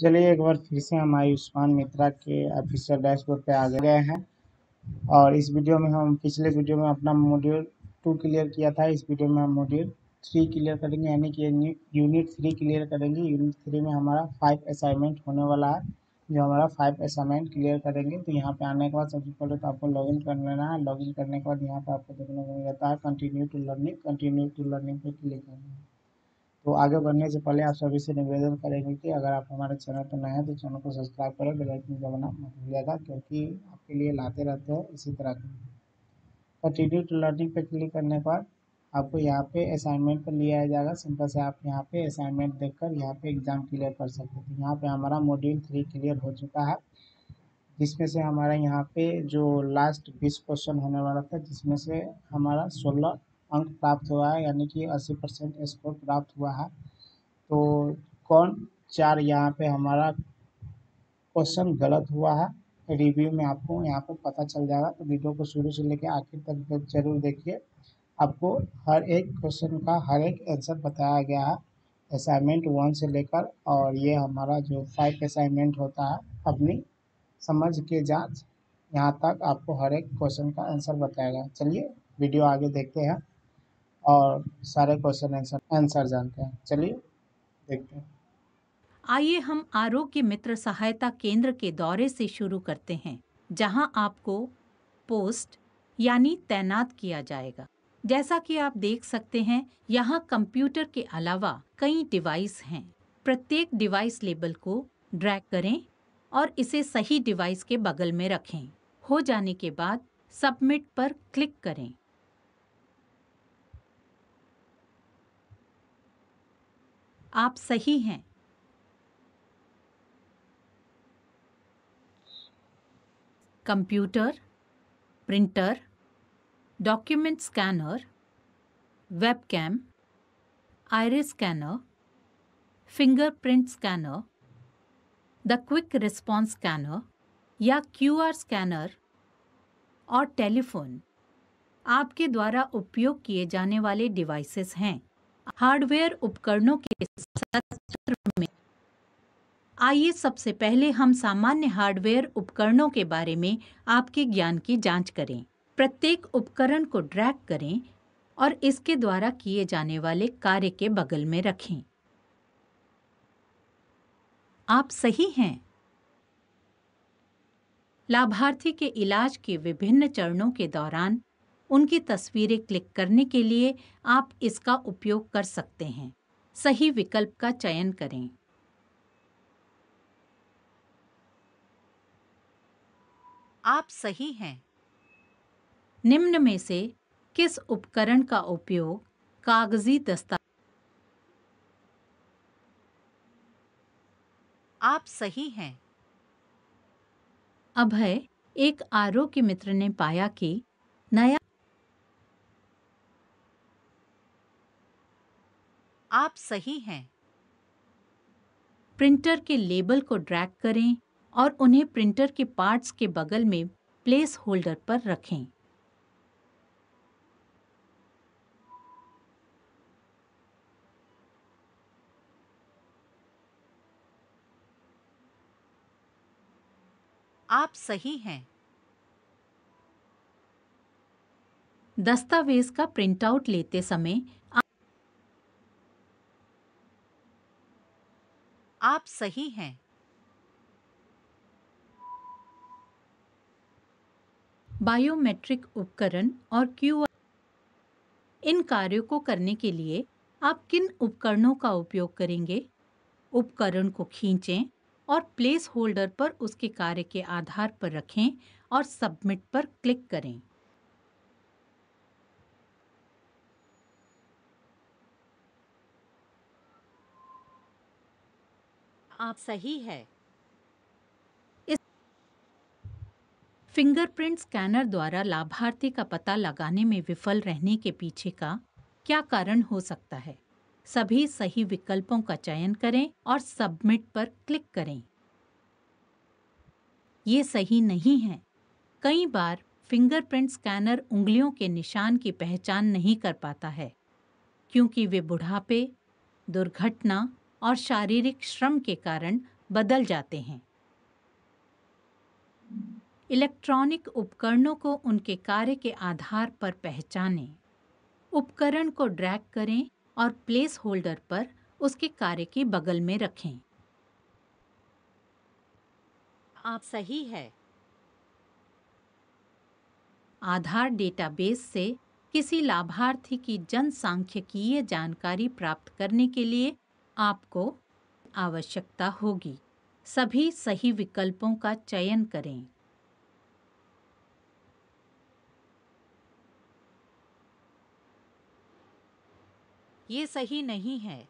चलिए एक बार फिर से हम आयुष्मान मित्रा के ऑफिशियल डैशबोर्ड पे आ गए हैं और इस वीडियो में हम पिछले वीडियो में अपना मॉड्यूल टू क्लियर किया था इस वीडियो में हम मॉड्यूल थ्री क्लियर करेंगे यानी कि यूनिट थ्री क्लियर करेंगे यूनिट थ्री में हमारा फाइव असाइनमेंट होने वाला है जो हमारा फाइव असाइनमेंट क्लियर करेंगे तो यहाँ पे आने के बाद सबसे पहले तो आपको लॉगिन कर लेना है लॉगिन करने के बाद यहाँ पे आपको देखने को मिल जाता है continue to learning continue to learning पे क्लिक करना है तो आगे बढ़ने से पहले आप सभी से निवेदन करेंगे कि अगर आप हमारे चैनल पर नए हैं तो चैनल को सब्सक्राइब करें बेल आइकन दबाना मत भूलिएगा क्योंकि आपके लिए लाते रहते हैं इसी तरह की कंटिन्यू टू लर्निंग पर क्लिक करने पर आपको यहाँ पे असाइनमेंट पर लिया जाएगा सिंपल से आप यहाँ पे असाइनमेंट देख कर यहाँ पे एग्ज़ाम क्लियर कर सकते हैं यहाँ पे हमारा मॉड्यूल थ्री क्लियर हो चुका है जिसमें से हमारा यहाँ पे जो लास्ट बीस क्वेश्चन होने वाला था जिसमें से हमारा सोलह अंक प्राप्त हुआ है यानी कि अस्सी परसेंट स्कोर प्राप्त हुआ है तो कौन चार यहाँ पे हमारा क्वेश्चन गलत हुआ है रिव्यू में आपको यहाँ पर पता चल जाएगा तो वीडियो को शुरू से लेकर आखिर तक जरूर देखिए आपको हर एक क्वेश्चन का हर एक आंसर बताया गया है असाइनमेंट वन से लेकर और ये हमारा जो फाइव असाइनमेंट होता है अपनी समझ के जांच यहाँ तक आपको हर एक क्वेश्चन का आंसर बताया गया चलिए वीडियो आगे देखते हैं और सारे क्वेश्चन आंसर आंसर जानते हैं चलिए देखते हैं आइए हम आरोग्य मित्र सहायता केंद्र के दौरे से शुरू करते हैं जहां आपको पोस्ट यानी तैनात किया जाएगा जैसा कि आप देख सकते हैं यहाँ कंप्यूटर के अलावा कई डिवाइस हैं प्रत्येक डिवाइस लेबल को ड्रैग करें और इसे सही डिवाइस के बगल में रखें हो जाने के बाद सबमिट पर क्लिक करें आप सही हैं computer printer document scanner webcam iris scanner fingerprint scanner the quick response scanner या क्यूआर स्कैनर और टेलीफोन आपके द्वारा उपयोग किए जाने वाले डिवाइसेस हैं हार्डवेयर उपकरणों के सत्र में आइए सबसे पहले हम सामान्य हार्डवेयर उपकरणों के बारे में आपके ज्ञान की जांच करें प्रत्येक उपकरण को ड्रैग करें और इसके द्वारा किए जाने वाले कार्य के बगल में रखें आप सही हैं लाभार्थी के इलाज के विभिन्न चरणों के दौरान उनकी तस्वीरें क्लिक करने के लिए आप इसका उपयोग कर सकते हैं सही विकल्प का चयन करें आप सही हैं निम्न में से किस उपकरण का उपयोग कागजी दस्ता आप सही हैं अभय एक आरोग्य मित्र ने पाया कि नया आप सही हैं प्रिंटर के लेबल को ड्रैग करें और उन्हें प्रिंटर के पार्ट्स के बगल में प्लेस होल्डर पर रखें आप सही हैं दस्तावेज का प्रिंटआउट लेते समय आप सही हैं बायोमेट्रिक उपकरण और क्यू इन कार्यों को करने के लिए आप किन उपकरणों का उपयोग करेंगे उपकरण को खींचें और प्लेस होल्डर पर उसके कार्य के आधार पर रखें और सबमिट पर क्लिक करें आप सही है फिंगरप्रिंट स्कैनर द्वारा लाभार्थी का पता लगाने में विफल रहने के पीछे का क्या कारण हो सकता है सभी सही विकल्पों का चयन करें और सबमिट पर क्लिक करें ये सही नहीं है कई बार फिंगरप्रिंट स्कैनर उंगलियों के निशान की पहचान नहीं कर पाता है क्योंकि वे बुढ़ापे दुर्घटना और शारीरिक श्रम के कारण बदल जाते हैं इलेक्ट्रॉनिक उपकरणों को उनके कार्य के आधार पर पहचानें उपकरण को ड्रैग करें और प्लेस होल्डर पर उसके कार्य के बगल में रखें आप सही है आधार डेटाबेस से किसी लाभार्थी की जनसांख्यिकीय जानकारी प्राप्त करने के लिए आपको आवश्यकता होगी सभी सही विकल्पों का चयन करें ये सही नहीं है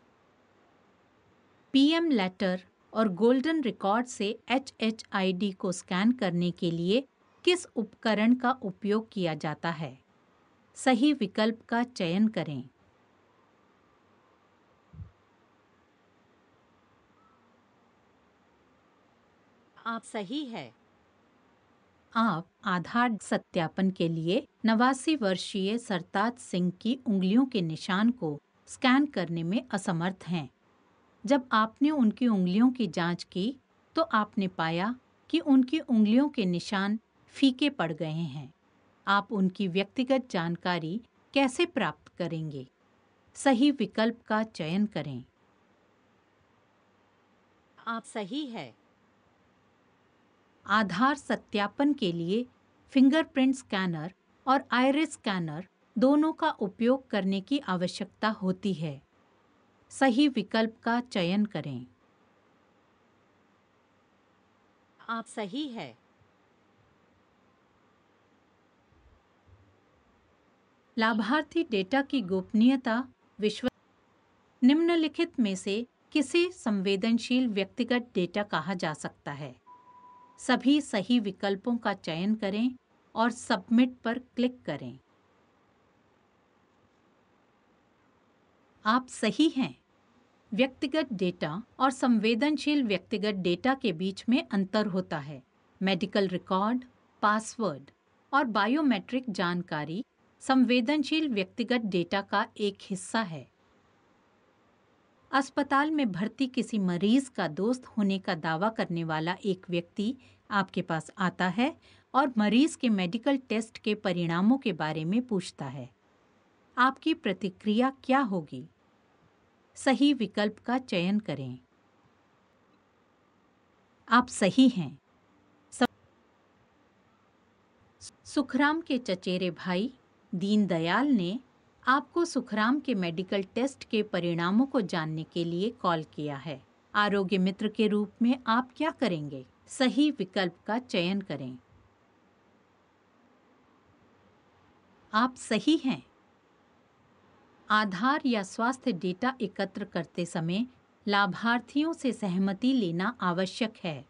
पीएम लेटर और गोल्डन रिकॉर्ड से एचएचआईडी को स्कैन करने के लिए किस उपकरण का उपयोग किया जाता है सही विकल्प का चयन करें आप सही है आप आधार सत्यापन के लिए नवासी वर्षीय सरताज सिंह की उंगलियों के निशान को स्कैन करने में असमर्थ हैं जब आपने उनकी उंगलियों की जांच की तो आपने पाया कि उनकी उंगलियों के निशान फीके पड़ गए हैं आप उनकी व्यक्तिगत जानकारी कैसे प्राप्त करेंगे सही विकल्प का चयन करें आप सही है आधार सत्यापन के लिए फिंगरप्रिंट स्कैनर और आयरिस स्कैनर दोनों का उपयोग करने की आवश्यकता होती है सही विकल्प का चयन करें आप सही है लाभार्थी डेटा की गोपनीयता विश्व निम्नलिखित में से किसी संवेदनशील व्यक्तिगत डेटा कहा जा सकता है सभी सही विकल्पों का चयन करें और सबमिट पर क्लिक करें आप सही हैं व्यक्तिगत डेटा और संवेदनशील व्यक्तिगत डेटा के बीच में अंतर होता है मेडिकल रिकॉर्ड पासवर्ड और बायोमेट्रिक जानकारी संवेदनशील व्यक्तिगत डेटा का एक हिस्सा है अस्पताल में भर्ती किसी मरीज का दोस्त होने का दावा करने वाला एक व्यक्ति आपके पास आता है और मरीज के मेडिकल टेस्ट के परिणामों के बारे में पूछता है आपकी प्रतिक्रिया क्या होगी सही विकल्प का चयन करें आप सही हैं सुखराम के चचेरे भाई दीनदयाल ने आपको सुखराम के मेडिकल टेस्ट के परिणामों को जानने के लिए कॉल किया है आरोग्य मित्र के रूप में आप क्या करेंगे सही विकल्प का चयन करें आप सही हैं आधार या स्वास्थ्य डेटा एकत्र करते समय लाभार्थियों से सहमति लेना आवश्यक है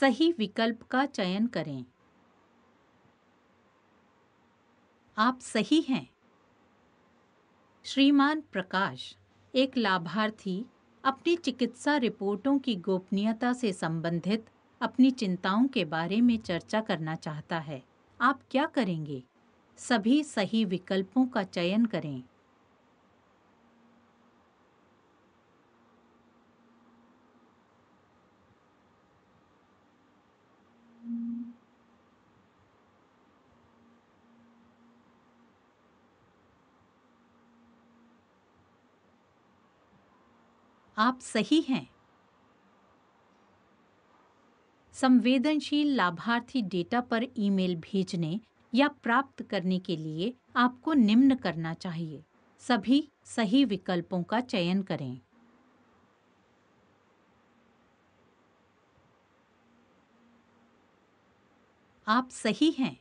सही विकल्प का चयन करें आप सही हैं श्रीमान प्रकाश एक लाभार्थी अपनी चिकित्सा रिपोर्टों की गोपनीयता से संबंधित अपनी चिंताओं के बारे में चर्चा करना चाहता है आप क्या करेंगे सभी सही विकल्पों का चयन करें आप सही हैं संवेदनशील लाभार्थी डेटा पर ईमेल भेजने या प्राप्त करने के लिए आपको निम्न करना चाहिए सभी सही विकल्पों का चयन करें आप सही हैं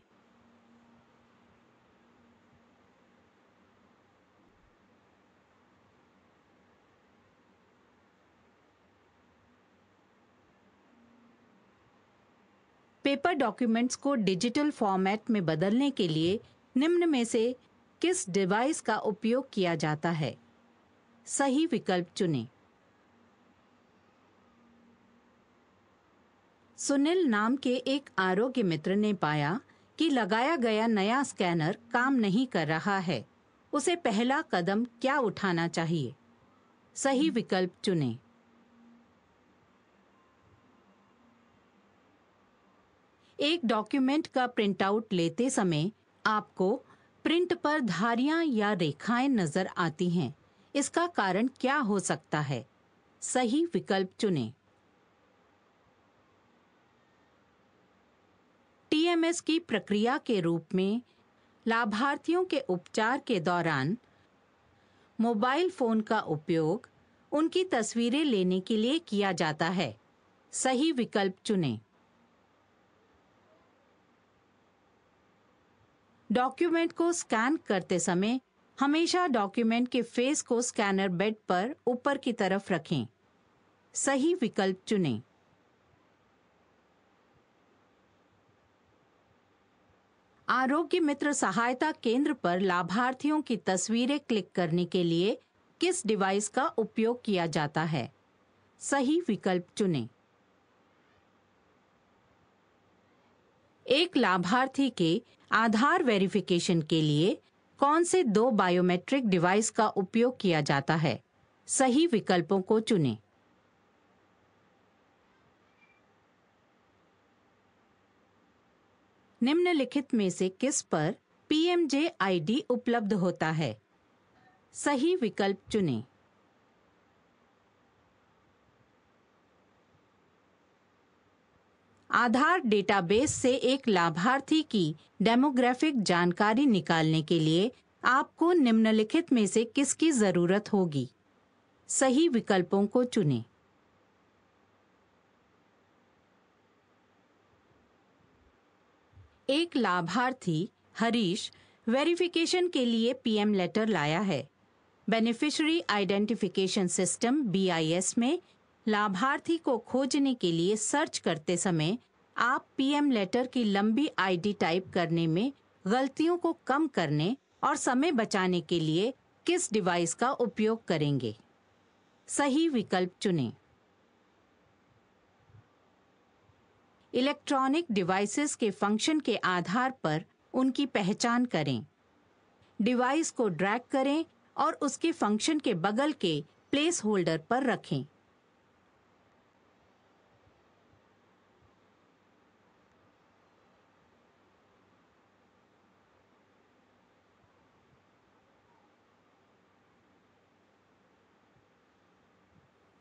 पेपर डॉक्यूमेंट्स को डिजिटल फॉर्मेट में बदलने के लिए निम्न में से किस डिवाइस का उपयोग किया जाता है सही विकल्प चुनें सुनील नाम के एक आरोग्य मित्र ने पाया कि लगाया गया नया स्कैनर काम नहीं कर रहा है उसे पहला कदम क्या उठाना चाहिए सही विकल्प चुनें एक डॉक्यूमेंट का प्रिंटआउट लेते समय आपको प्रिंट पर धारियां या रेखाएं नजर आती हैं इसका कारण क्या हो सकता है सही विकल्प चुनें टीएमएस की प्रक्रिया के रूप में लाभार्थियों के उपचार के दौरान मोबाइल फोन का उपयोग उनकी तस्वीरें लेने के लिए किया जाता है सही विकल्प चुनें डॉक्यूमेंट को स्कैन करते समय हमेशा डॉक्यूमेंट के फेस को स्कैनर बेड पर ऊपर की तरफ रखें सही विकल्प चुनें आरोग्य मित्र सहायता केंद्र पर लाभार्थियों की तस्वीरें क्लिक करने के लिए किस डिवाइस का उपयोग किया जाता है सही विकल्प चुनें एक लाभार्थी के आधार वेरिफिकेशन के लिए कौन से दो बायोमेट्रिक डिवाइस का उपयोग किया जाता है सही विकल्पों को चुनें निम्नलिखित में से किस पर पीएमजे आईडी उपलब्ध होता है सही विकल्प चुनें आधार डेटाबेस से एक लाभार्थी की डेमोग्राफिक जानकारी निकालने के लिए आपको निम्नलिखित में से किसकी जरूरत होगी सही विकल्पों को चुनें एक लाभार्थी हरीश वेरिफिकेशन के लिए पीएम लेटर लाया है बेनिफिशियरी आइडेंटिफिकेशन सिस्टम बीआईएस में लाभार्थी को खोजने के लिए सर्च करते समय आप पीएम लेटर की लंबी आईडी टाइप करने में गलतियों को कम करने और समय बचाने के लिए किस डिवाइस का उपयोग करेंगे सही विकल्प चुनें इलेक्ट्रॉनिक डिवाइसेस के फंक्शन के आधार पर उनकी पहचान करें डिवाइस को ड्रैग करें और उसके फंक्शन के बगल के प्लेस होल्डर पर रखें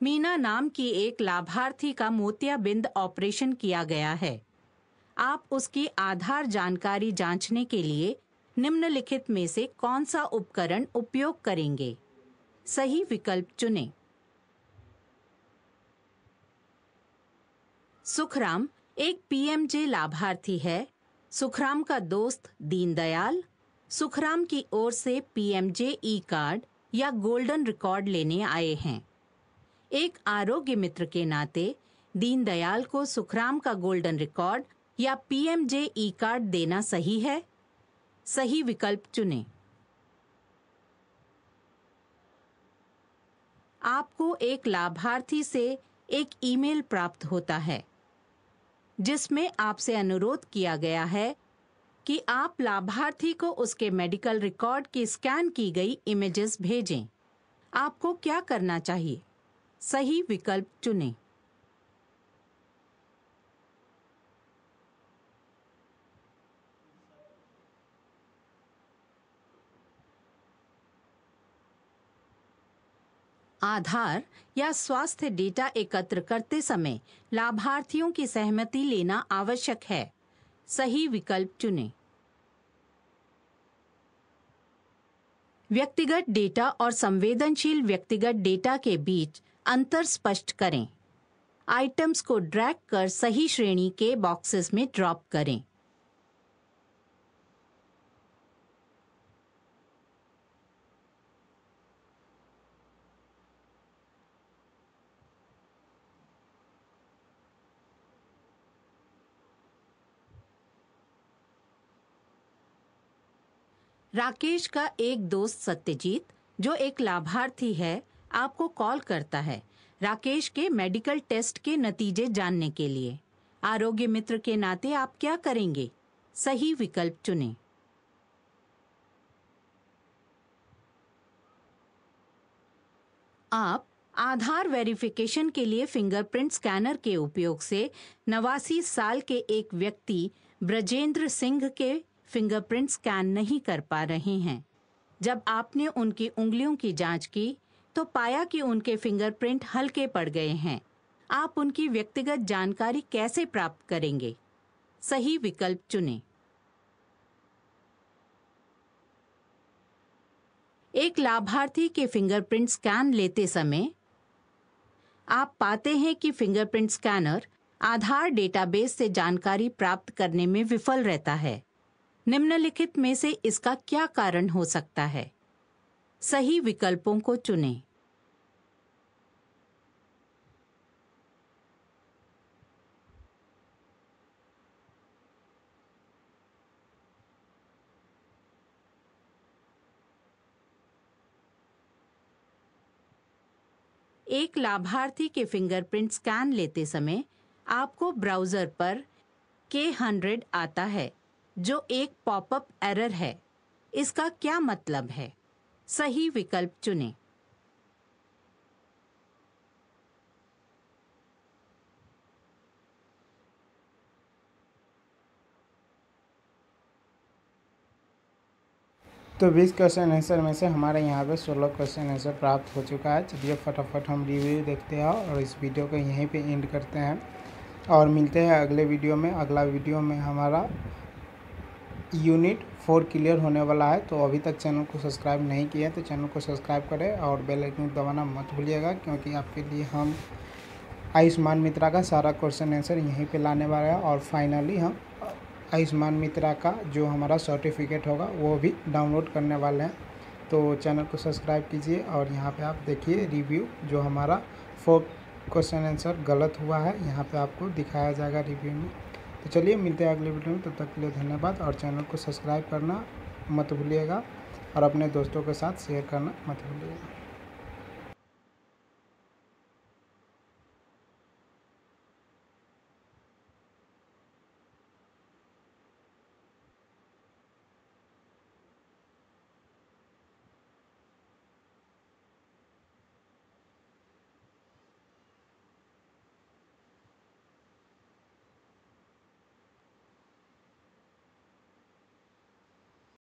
मीना नाम की एक लाभार्थी का मोतियाबिंद ऑपरेशन किया गया है आप उसकी आधार जानकारी जांचने के लिए निम्नलिखित में से कौन सा उपकरण उपयोग करेंगे सही विकल्प चुनें सुखराम एक पीएमजे लाभार्थी है सुखराम का दोस्त दीनदयाल सुखराम की ओर से पीएमजे ई कार्ड या गोल्डन रिकॉर्ड लेने आए हैं एक आरोग्य मित्र के नाते दीनदयाल को सुखराम का गोल्डन रिकॉर्ड या पीएमजे ई कार्ड देना सही है सही विकल्प चुनें आपको एक लाभार्थी से एक ईमेल प्राप्त होता है जिसमें आपसे अनुरोध किया गया है कि आप लाभार्थी को उसके मेडिकल रिकॉर्ड की स्कैन की गई इमेजेस भेजें आपको क्या करना चाहिए सही विकल्प चुनें आधार या स्वास्थ्य डेटा एकत्र करते समय लाभार्थियों की सहमति लेना आवश्यक है सही विकल्प चुनें व्यक्तिगत डेटा और संवेदनशील व्यक्तिगत डेटा के बीच अंतर स्पष्ट करें आइटम्स को ड्रैग कर सही श्रेणी के बॉक्सेस में ड्रॉप करें राकेश का एक दोस्त सत्यजीत जो एक लाभार्थी है आपको कॉल करता है राकेश के मेडिकल टेस्ट के नतीजे जानने के लिए आरोग्य मित्र के नाते आप क्या करेंगे सही विकल्प चुनें आप आधार वेरिफिकेशन के लिए फिंगरप्रिंट स्कैनर के उपयोग से नवासी साल के एक व्यक्ति ब्रजेंद्र सिंह के फिंगरप्रिंट स्कैन नहीं कर पा रहे हैं जब आपने उनकी उंगलियों की जांच की तो पाया कि उनके फिंगरप्रिंट हल्के पड़ गए हैं आप उनकी व्यक्तिगत जानकारी कैसे प्राप्त करेंगे सही विकल्प चुने एक लाभार्थी के फिंगरप्रिंट स्कैन लेते समय आप पाते हैं कि फिंगरप्रिंट स्कैनर आधार डेटाबेस से जानकारी प्राप्त करने में विफल रहता है निम्नलिखित में से इसका क्या कारण हो सकता है सही विकल्पों को चुनें एक लाभार्थी के फिंगरप्रिंट स्कैन लेते समय आपको ब्राउज़र पर के हंड्रेड आता है जो एक पॉपअप एरर है इसका क्या मतलब है सही विकल्प चुनें तो 20 क्वेश्चन आंसर में से हमारे यहाँ पे 16 क्वेश्चन आंसर प्राप्त हो चुका है चलिए फटाफट हम रिव्यू देखते हैं और इस वीडियो को यहीं पे एंड करते हैं और मिलते हैं अगले वीडियो में अगला वीडियो में हमारा यूनिट फोर क्लियर होने वाला है तो अभी तक चैनल को सब्सक्राइब नहीं किया तो चैनल को सब्सक्राइब करें और बेल आइकन दबाना मत भूलिएगा क्योंकि आपके लिए हम आयुष्मान मित्रा का सारा क्वेश्चन आंसर यहीं पे लाने वाला है और फाइनली हम आयुष्मान मित्रा का जो हमारा सर्टिफिकेट होगा वो भी डाउनलोड करने वाले हैं तो चैनल को सब्सक्राइब कीजिए और यहाँ पे आप देखिए रिव्यू जो हमारा फोर क्वेश्चन आंसर गलत हुआ है यहाँ पे आपको दिखाया जाएगा रिव्यू में तो चलिए मिलते हैं अगले वीडियो में तब तो तक के लिए धन्यवाद और चैनल को सब्सक्राइब करना मत भूलिएगा और अपने दोस्तों के साथ शेयर करना मत भूलिएगा